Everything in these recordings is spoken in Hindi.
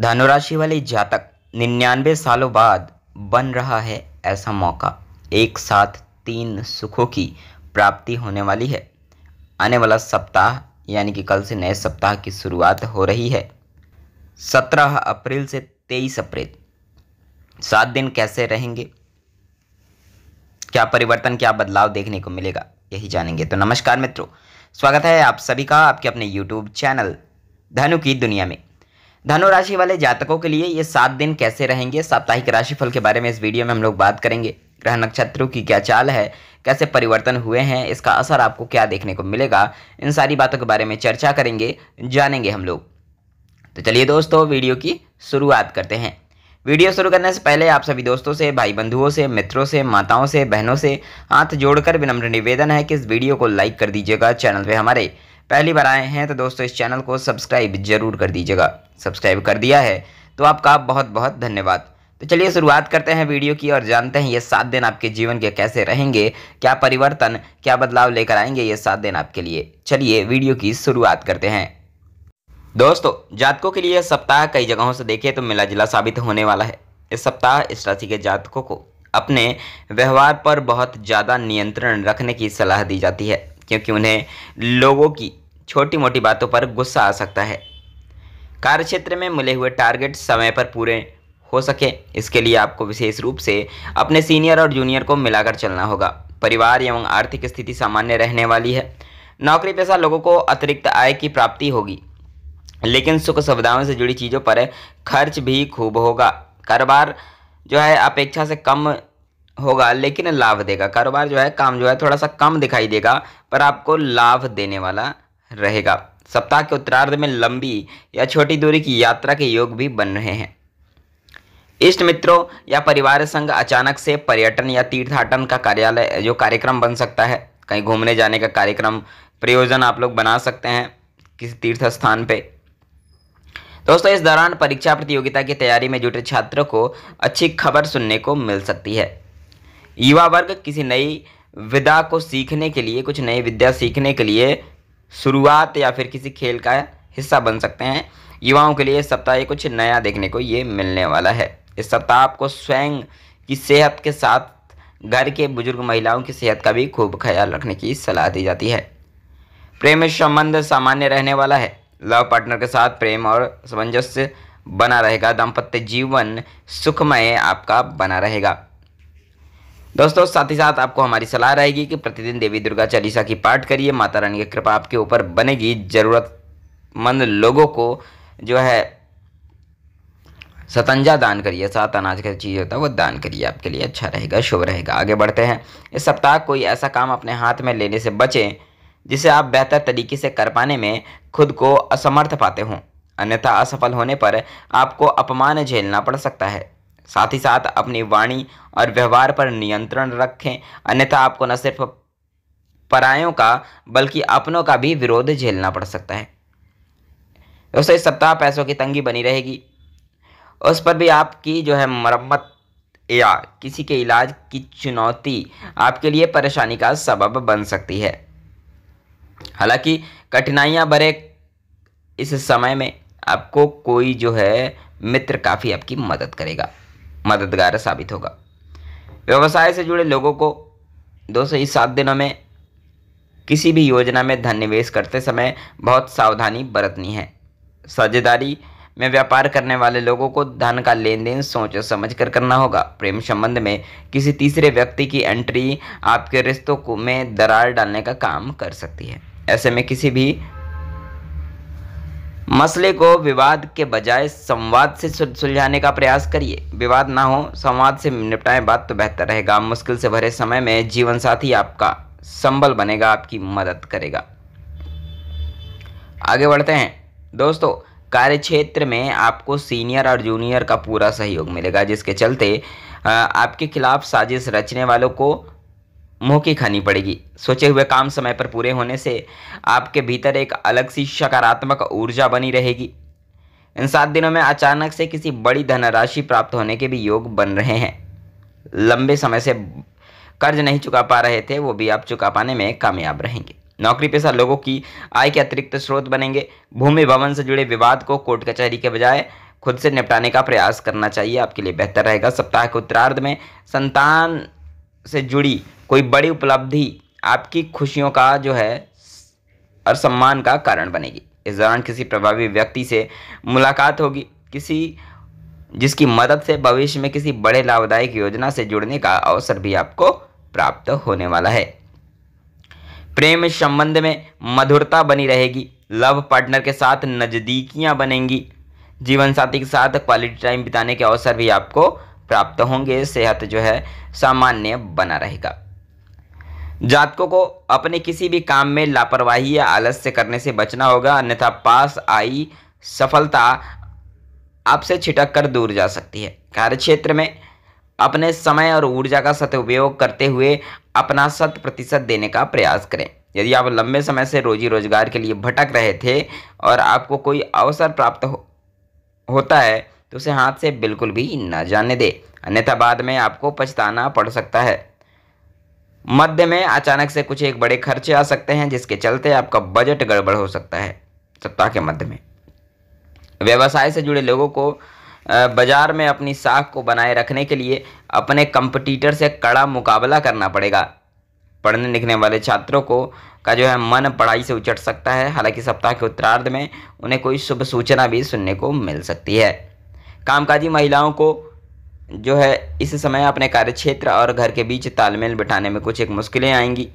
धनुराशि वाले जातक निन्यानवे सालों बाद बन रहा है ऐसा मौका एक साथ तीन सुखों की प्राप्ति होने वाली है आने वाला सप्ताह यानी कि कल से नए सप्ताह की शुरुआत हो रही है सत्रह अप्रैल से तेईस अप्रैल सात दिन कैसे रहेंगे क्या परिवर्तन क्या बदलाव देखने को मिलेगा यही जानेंगे तो नमस्कार मित्रों स्वागत है आप सभी का आपके अपने यूट्यूब चैनल धनु की दुनिया में धनु राशि वाले जातकों के लिए ये सात दिन कैसे रहेंगे साप्ताहिक राशिफल के बारे में इस वीडियो में हम लोग बात करेंगे ग्रह नक्षत्रों की क्या चाल है कैसे परिवर्तन हुए हैं इसका असर आपको क्या देखने को मिलेगा इन सारी बातों के बारे में चर्चा करेंगे जानेंगे हम लोग तो चलिए दोस्तों वीडियो की शुरुआत करते हैं वीडियो शुरू करने से पहले आप सभी दोस्तों से भाई बंधुओं से मित्रों से माताओं से बहनों से हाथ जोड़कर विनम्र निवेदन है कि इस वीडियो को लाइक कर दीजिएगा चैनल पे हमारे पहली बार आए हैं तो दोस्तों इस चैनल को सब्सक्राइब जरूर कर दीजिएगा सब्सक्राइब कर दिया है तो आपका बहुत बहुत धन्यवाद तो चलिए शुरुआत करते हैं वीडियो की और जानते हैं ये सात दिन आपके जीवन के कैसे रहेंगे क्या परिवर्तन क्या बदलाव लेकर आएंगे ये सात दिन आपके लिए चलिए वीडियो की शुरुआत करते हैं दोस्तों जातकों के लिए सप्ताह कई जगहों से देखें तो मिला जिला साबित होने वाला है इस सप्ताह इस राशि के जातकों को अपने व्यवहार पर बहुत ज़्यादा नियंत्रण रखने की सलाह दी जाती है क्योंकि उन्हें लोगों की छोटी मोटी बातों पर गुस्सा आ सकता है कार्यक्षेत्र में मिले हुए टारगेट समय पर पूरे हो सके इसके लिए आपको विशेष रूप से अपने सीनियर और जूनियर को मिलाकर चलना होगा परिवार एवं आर्थिक स्थिति सामान्य रहने वाली है नौकरी पेशा लोगों को अतिरिक्त आय की प्राप्ति होगी लेकिन सुख सुविधाओं से जुड़ी चीज़ों पर खर्च भी खूब होगा कारोबार जो है अपेक्षा से कम होगा लेकिन लाभ देगा कारोबार जो है काम जो है थोड़ा सा कम दिखाई देगा पर आपको लाभ देने वाला रहेगा सप्ताह के उत्तरार्ध में लंबी या छोटी दूरी की यात्रा के योग भी बन रहे हैं इष्ट मित्रों या परिवार संघ अचानक से पर्यटन या तीर्थाटन का कार्यालय जो कार्यक्रम बन सकता है कहीं घूमने जाने का कार्यक्रम प्रयोजन आप लोग बना सकते हैं किसी तीर्थ स्थान पे दोस्तों इस दौरान परीक्षा प्रतियोगिता की तैयारी में जुटे छात्रों को अच्छी खबर सुनने को मिल सकती है युवा वर्ग किसी नई विधा को सीखने के लिए कुछ नई विद्या सीखने के लिए शुरुआत या फिर किसी खेल का हिस्सा बन सकते हैं युवाओं के लिए इस सप्ताह ये कुछ नया देखने को ये मिलने वाला है इस सप्ताह आपको स्वयं की सेहत के साथ घर के बुजुर्ग महिलाओं की सेहत का भी खूब ख्याल रखने की सलाह दी जाती है प्रेम संबंध सामान्य रहने वाला है लव पार्टनर के साथ प्रेम और सामंजस्य बना रहेगा दाम्पत्य जीवन सुखमय आपका बना रहेगा दोस्तों साथ ही साथ आपको हमारी सलाह रहेगी कि प्रतिदिन देवी दुर्गा चालीसा की पाठ करिए माता रानी की कृपा आपके ऊपर बनेगी ज़रूरतमंद लोगों को जो है सतंजा दान करिए सात अनाज का चीज़ होता है वो दान करिए आपके लिए अच्छा रहेगा शुभ रहेगा आगे बढ़ते हैं इस सप्ताह कोई ऐसा काम अपने हाथ में लेने से बचें जिसे आप बेहतर तरीके से कर पाने में खुद को असमर्थ पाते हों अन्यथा असफल होने पर आपको अपमान झेलना पड़ सकता है साथ ही साथ अपनी वाणी और व्यवहार पर नियंत्रण रखें अन्यथा आपको न सिर्फ परायों का बल्कि अपनों का भी विरोध झेलना पड़ सकता है दोस्तों इस सप्ताह पैसों की तंगी बनी रहेगी उस पर भी आपकी जो है मरम्मत या किसी के इलाज की चुनौती आपके लिए परेशानी का सबब बन सकती है हालांकि कठिनाइयां भरे इस समय में आपको कोई जो है मित्र काफ़ी आपकी मदद करेगा मददगार साबित होगा व्यवसाय से जुड़े लोगों को दो से ही सात दिनों में किसी भी योजना में धन निवेश करते समय बहुत सावधानी बरतनी है साझेदारी में व्यापार करने वाले लोगों को धन का लेन देन सोच समझ कर करना होगा प्रेम संबंध में किसी तीसरे व्यक्ति की एंट्री आपके रिश्तों को में दरार डालने का काम कर सकती है ऐसे में किसी भी मसले को विवाद के बजाय संवाद से सुलझाने का प्रयास करिए विवाद ना हो संवाद से निपटाएं बात तो बेहतर रहेगा मुश्किल से भरे समय में जीवन साथी आपका संबल बनेगा आपकी मदद करेगा आगे बढ़ते हैं दोस्तों कार्य क्षेत्र में आपको सीनियर और जूनियर का पूरा सहयोग मिलेगा जिसके चलते आपके खिलाफ साजिश रचने वालों को मुँह की खानी पड़ेगी सोचे हुए काम समय पर पूरे होने से आपके भीतर एक अलग सी सकारात्मक ऊर्जा बनी रहेगी इन सात दिनों में अचानक से किसी बड़ी धनराशि प्राप्त होने के भी योग बन रहे हैं लंबे समय से कर्ज नहीं चुका पा रहे थे वो भी आप चुका पाने में कामयाब रहेंगे नौकरी पेशा लोगों की आय के अतिरिक्त स्रोत बनेंगे भूमि भवन से जुड़े विवाद को कोर्ट कचहरी के बजाय खुद से निपटाने का प्रयास करना चाहिए आपके लिए बेहतर रहेगा सप्ताह के उत्तरार्ध में संतान से जुड़ी कोई बड़ी उपलब्धि आपकी खुशियों का जो है और सम्मान का कारण बनेगी इस दौरान किसी प्रभावी व्यक्ति से मुलाकात होगी किसी जिसकी मदद से भविष्य में किसी बड़े लाभदायक योजना से जुड़ने का अवसर भी आपको प्राप्त होने वाला है प्रेम संबंध में मधुरता बनी रहेगी लव पार्टनर के साथ नज़दीकियाँ बनेंगी जीवन साथी के साथ क्वालिटी टाइम बिताने के अवसर भी आपको प्राप्त होंगे सेहत जो है सामान्य बना रहेगा जातकों को अपने किसी भी काम में लापरवाही या आलस्य करने से बचना होगा अन्यथा पास आई सफलता आपसे छिटक कर दूर जा सकती है कार्यक्षेत्र में अपने समय और ऊर्जा का सदुपयोग करते हुए अपना शत प्रतिशत देने का प्रयास करें यदि आप लंबे समय से रोजी रोजगार के लिए भटक रहे थे और आपको कोई अवसर प्राप्त हो, होता है तो उसे हाथ से बिल्कुल भी ना जाने दे अन्यथा बाद में आपको पछताना पड़ सकता है मध्य में अचानक से कुछ एक बड़े खर्चे आ सकते हैं जिसके चलते आपका बजट गड़बड़ हो सकता है सप्ताह के मध्य में व्यवसाय से जुड़े लोगों को बाजार में अपनी साख को बनाए रखने के लिए अपने कंपटीटर से कड़ा मुकाबला करना पड़ेगा पढ़ने लिखने वाले छात्रों को का जो है मन पढ़ाई से उचट सकता है हालांकि सप्ताह के उत्तरार्ध में उन्हें कोई शुभ सूचना भी सुनने को मिल सकती है कामकाजी महिलाओं को जो है इस समय अपने कार्य क्षेत्र और घर के बीच तालमेल बिठाने में कुछ एक मुश्किलें आएंगी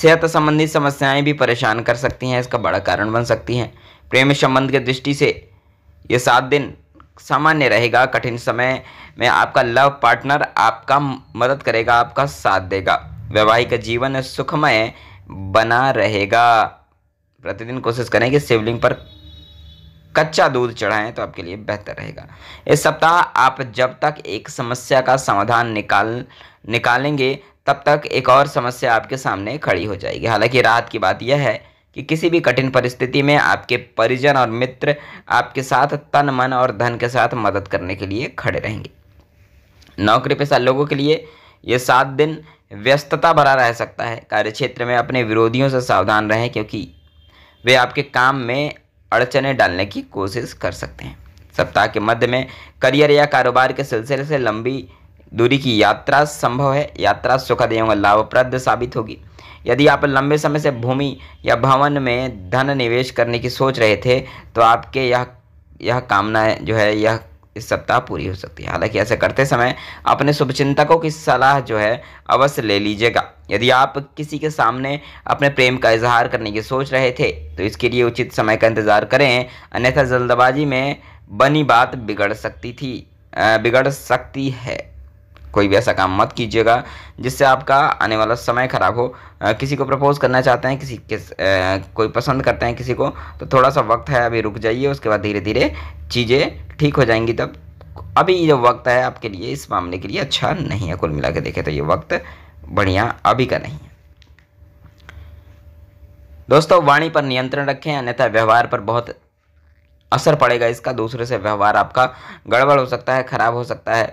सेहत संबंधी समस्याएं भी परेशान कर सकती हैं इसका बड़ा कारण बन सकती हैं प्रेम संबंध की दृष्टि से ये सात दिन सामान्य रहेगा कठिन समय में आपका लव पार्टनर आपका मदद करेगा आपका साथ देगा वैवाहिक जीवन सुखमय बना रहेगा प्रतिदिन कोशिश करें कि शिवलिंग पर कच्चा दूध चढ़ाएं तो आपके लिए बेहतर रहेगा इस सप्ताह आप जब तक एक समस्या का समाधान निकाल निकालेंगे तब तक एक और समस्या आपके सामने खड़ी हो जाएगी हालांकि राहत की बात यह है कि किसी भी कठिन परिस्थिति में आपके परिजन और मित्र आपके साथ तन मन और धन के साथ मदद करने के लिए खड़े रहेंगे नौकरी पेशा लोगों के लिए ये सात दिन व्यस्तता भरा रह सकता है कार्य क्षेत्र में अपने विरोधियों से सावधान रहें क्योंकि वे आपके काम में अड़चने डालने की कोशिश कर सकते हैं सप्ताह के मध्य में करियर या कारोबार के सिलसिले से लंबी दूरी की यात्रा संभव है यात्रा सुखद एवं लाभप्रद साबित होगी यदि आप लंबे समय से भूमि या भवन में धन निवेश करने की सोच रहे थे तो आपके यह यह कामना जो है यह इस सप्ताह पूरी हो सकती है हालांकि ऐसा करते समय अपने शुभचिंतकों की सलाह जो है अवश्य ले लीजिएगा यदि आप किसी के सामने अपने प्रेम का इजहार करने की सोच रहे थे तो इसके लिए उचित समय का इंतज़ार करें अन्यथा जल्दबाजी में बनी बात बिगड़ सकती थी बिगड़ सकती है कोई भी ऐसा काम मत कीजिएगा जिससे आपका आने वाला समय ख़राब हो आ, किसी को प्रपोज़ करना चाहते हैं किसी किस आ, कोई पसंद करते हैं किसी को तो थोड़ा सा वक्त है अभी रुक जाइए उसके बाद धीरे धीरे चीज़ें ठीक हो जाएंगी तब अभी जो वक्त है आपके लिए इस मामले के लिए अच्छा नहीं है कुल मिला के देखें तो ये वक्त बढ़िया अभी का नहीं है दोस्तों वाणी पर नियंत्रण रखें अन्यथा व्यवहार पर बहुत असर पड़ेगा इसका दूसरे से व्यवहार आपका गड़बड़ हो सकता है खराब हो सकता है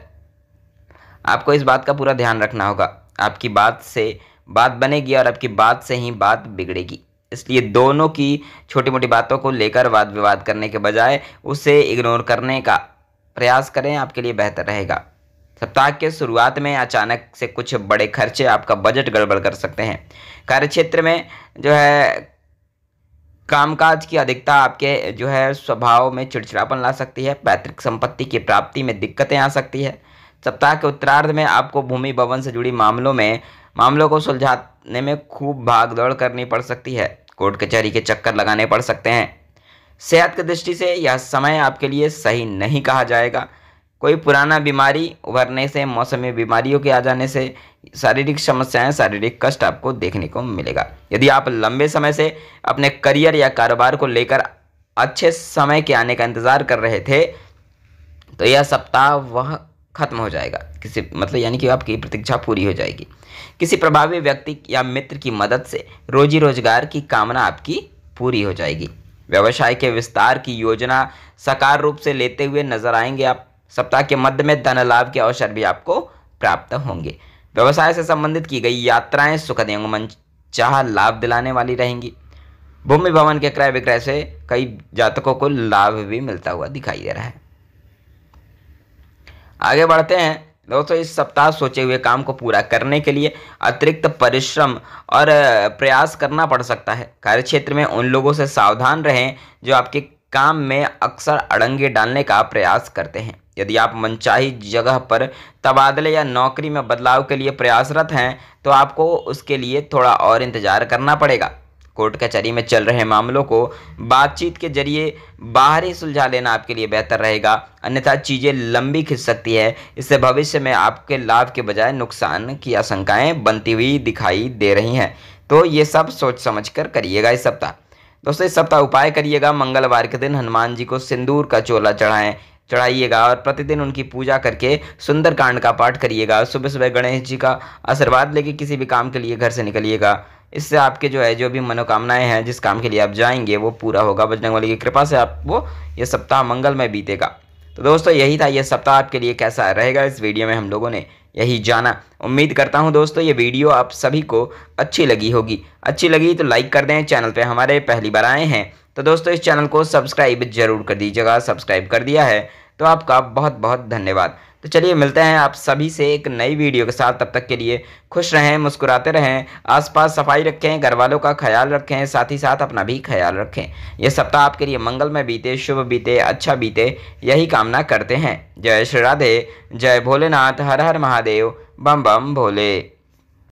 आपको इस बात का पूरा ध्यान रखना होगा आपकी बात से बात बनेगी और आपकी बात से ही बात बिगड़ेगी इसलिए दोनों की छोटी मोटी बातों को लेकर वाद विवाद करने के बजाय उसे इग्नोर करने का प्रयास करें आपके लिए बेहतर रहेगा सप्ताह के शुरुआत में अचानक से कुछ बड़े खर्चे आपका बजट गड़बड़ कर सकते हैं कार्यक्षेत्र में जो है कामकाज की अधिकता आपके जो है स्वभाव में चिड़चिड़ापन ला सकती है पैतृक संपत्ति की प्राप्ति में दिक्कतें आ सकती है सप्ताह के उत्तरार्ध में आपको भूमि भवन से जुड़ी मामलों में मामलों को सुलझाने में खूब भाग दौड़ करनी पड़ सकती है कोर्ट कचहरी के चक्कर लगाने पड़ सकते हैं सेहत की दृष्टि से यह समय आपके लिए सही नहीं कहा जाएगा कोई पुराना बीमारी उभरने से मौसमी बीमारियों के आ जाने से शारीरिक समस्याएं शारीरिक कष्ट आपको देखने को मिलेगा यदि आप लंबे समय से अपने करियर या कारोबार को लेकर अच्छे समय के आने का इंतज़ार कर रहे थे तो यह सप्ताह वह खत्म हो जाएगा किसी मतलब यानी कि आपकी प्रतीक्षा पूरी हो जाएगी किसी प्रभावी व्यक्ति या मित्र की मदद से रोजी रोजगार की कामना आपकी पूरी हो जाएगी व्यवसाय के विस्तार की योजना साकार रूप से लेते हुए नजर आएंगे आप सप्ताह के मध्य में धन लाभ के अवसर भी आपको प्राप्त होंगे व्यवसाय से संबंधित की गई यात्राएं सुखद मन चाह लाभ दिलाने वाली रहेंगी भूमि भवन के क्रय विक्रय से कई जातकों को लाभ भी मिलता हुआ दिखाई दे रहा है आगे बढ़ते हैं दोस्तों इस सप्ताह सोचे हुए काम को पूरा करने के लिए अतिरिक्त परिश्रम और प्रयास करना पड़ सकता है कार्य क्षेत्र में उन लोगों से सावधान रहें जो आपके काम में अक्सर अड़ंगे डालने का प्रयास करते हैं यदि आप मनचाही जगह पर तबादले या नौकरी में बदलाव के लिए प्रयासरत हैं तो आपको उसके लिए थोड़ा और इंतज़ार करना पड़ेगा कोर्ट कचहरी में चल रहे मामलों को बातचीत के जरिए बाहर ही सुलझा लेना आपके लिए बेहतर रहेगा अन्यथा चीज़ें लंबी खिंच सकती है इससे भविष्य में आपके लाभ के बजाय नुकसान की आशंकाएं बनती हुई दिखाई दे रही हैं तो ये सब सोच समझ कर करिएगा इस सप्ताह दोस्तों इस सप्ताह उपाय करिएगा मंगलवार के दिन हनुमान जी को सिंदूर का चोला चढ़ाएं चढ़ाइएगा और प्रतिदिन उनकी पूजा करके सुंदरकांड का पाठ करिएगा सुबह सुबह गणेश जी का आशीर्वाद लेके किसी भी काम के लिए घर से निकलिएगा इससे आपके जो है जो भी मनोकामनाएं हैं जिस काम के लिए आप जाएंगे वो पूरा होगा बजरंग वाली की कृपा से आप वो ये सप्ताह मंगलमय बीतेगा तो दोस्तों यही था ये सप्ताह आपके लिए कैसा रहेगा इस वीडियो में हम लोगों ने यही जाना उम्मीद करता हूँ दोस्तों ये वीडियो आप सभी को अच्छी लगी होगी अच्छी लगी तो लाइक कर दें चैनल पे हमारे पहली बार आए हैं तो दोस्तों इस चैनल को सब्सक्राइब जरूर कर दीजिएगा सब्सक्राइब कर दिया है तो आपका बहुत बहुत धन्यवाद तो चलिए मिलते हैं आप सभी से एक नई वीडियो के साथ तब तक के लिए खुश रहें मुस्कुराते रहें आसपास सफाई रखें घर वालों का ख्याल रखें साथ ही साथ अपना भी ख्याल रखें यह सप्ताह आपके लिए मंगलमय बीते शुभ बीते अच्छा बीते यही कामना करते हैं जय श्री राधे जय भोलेनाथ हर हर महादेव बम बम भोले